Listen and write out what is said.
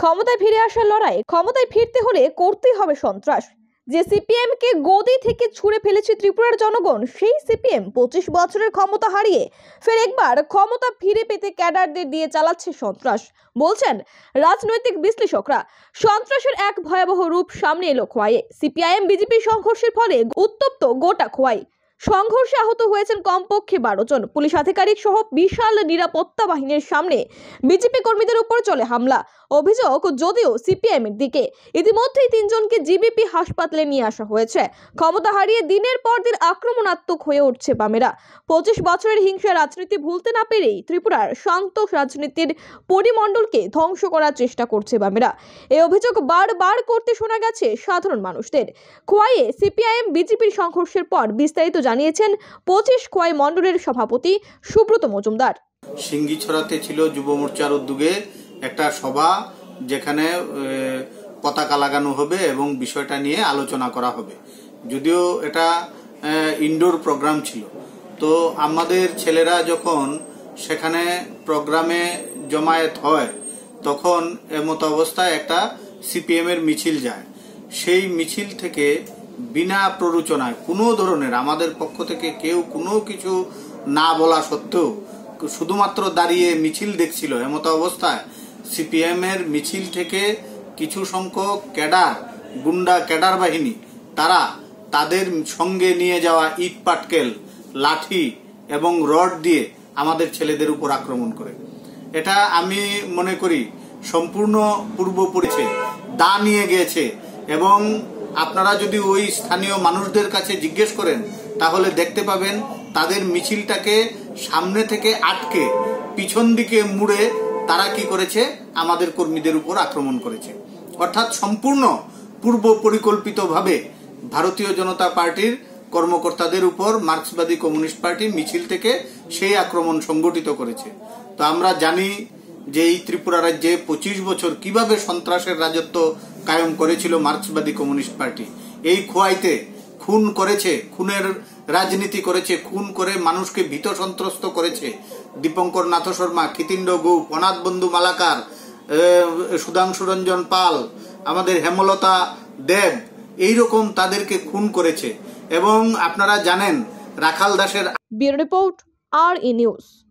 ক্ষমতায় ফিরে আসার লড়াই ক্ষমতায় ফিরতে হলে করতেই হবে সন্ত্রাস যে সিপিএমকে গদি থেকে ছুঁড়ে ফেলেছে ত্রিপুরার জনগণ সেই সিপিএম পঁচিশ বছরের ক্ষমতা হারিয়ে ফের একবার ক্ষমতা ফিরে পেতে ক্যাডারদের দিয়ে চালাচ্ছে সন্ত্রাস বলছেন রাজনৈতিক বিশ্লেষকরা সন্ত্রাসের এক ভয়াবহ রূপ সামনে এলো খোয়াইয়ে সিপিআইএম বিজেপি সংঘর্ষের ফলে উত্তপ্ত গোটা খোয়াই সংঘর্ষে আহত হয়েছেন কমপক্ষে বারো জন পুলিশ আধিকারিক সহ বিশাল নিরাপত্তা বাহিনীর সামনে বিজেপি কর্মীদের উপর চলে হামলা অভিযোগ যদিও সিপিএমের দিকে ইতিমধ্যেই তিনজনকে জিবিপি হাসপাতালে নিয়ে আসা হয়েছে ক্ষমতা হারিয়ে দিনের পর দিন আক্রমণাত্মক হয়ে উঠছে বামেরা পঁচিশ বছরের হিংসা রাজনীতি ভুলতে না পেরেই ত্রিপুরার শান্ত রাজনীতির পরিমণ্ডলকে ধ্বংস করার চেষ্টা করছে বামেরা এই অভিযোগ বারবার করতে শোনা গেছে সাধারণ মানুষদের খোয়াইয়ে সিপিআইএম বিজেপির সংঘর্ষের পর বিস্তারিত জানিয়েছেন পঁচিশ খোয়াই মণ্ডলের সভাপতি সুব্রত মজুমদার ছড়াতে ছিল যুব মোর্চার উদ্যোগে একটা সভা যেখানে পতাকা লাগানো হবে এবং বিষয়টা নিয়ে আলোচনা করা হবে যদিও এটা ইনডোর প্রোগ্রাম ছিল তো আমাদের ছেলেরা যখন সেখানে প্রোগ্রামে জমায়েত হয় তখন এমতো অবস্থায় একটা সিপিএমের মিছিল যায় সেই মিছিল থেকে বিনা প্ররোচনায় কোনো ধরনের আমাদের পক্ষ থেকে কেউ কোনো কিছু না বলা সত্ত্বেও শুধুমাত্র দাঁড়িয়ে মিছিল দেখছিল এমতো অবস্থায় সিপিএমের মিছিল থেকে কিছু সংখ্যক ক্যাডার গুন্ডা ক্যাডার বাহিনী তারা তাদের সঙ্গে নিয়ে যাওয়া ইট পাটকেল লাঠি এবং রড দিয়ে আমাদের ছেলেদের উপর আক্রমণ করে এটা আমি মনে করি সম্পূর্ণ পূর্ব পড়েছে দা নিয়ে গিয়েছে এবং আপনারা যদি ওই স্থানীয় মানুষদের কাছে জিজ্ঞেস করেন তাহলে দেখতে পাবেন তাদের মিছিলটাকে সামনে থেকে আটকে পিছন দিকে মুড়ে তারা কি করেছে আমাদের কর্মীদের উপর আক্রমণ করেছে অর্থাৎ সম্পূর্ণ পূর্ব পরিকল্পিতভাবে ভারতীয় জনতা পার্টির কর্মকর্তাদের উপর মার্ক্সবাদী কমিউনিস্ট পার্টি মিছিল থেকে সেই আক্রমণ সংগঠিত করেছে তো আমরা জানি যে এই ত্রিপুরা রাজ্যে পঁচিশ বছর কিভাবে সন্ত্রাসের রাজত্ব কায়েম করেছিল মার্ক্সবাদী কমিউনিস্ট পার্টি এই খোয়াইতে খুন করেছে খুনের রাজনীতি করেছে খুন করে মানুষকে ভীত সন্ত্রস্ত করেছে দীপঙ্কর নাথ শর্মা কিতিন্ড গুপ অনাথ বন্ধু মালাকার সুধাংশু রঞ্জন পাল আমাদের হেমলতা দেব এই রকম তাদেরকে খুন করেছে এবং আপনারা জানেন রাখাল দাসের রিপোর্ট আর ই নিউজ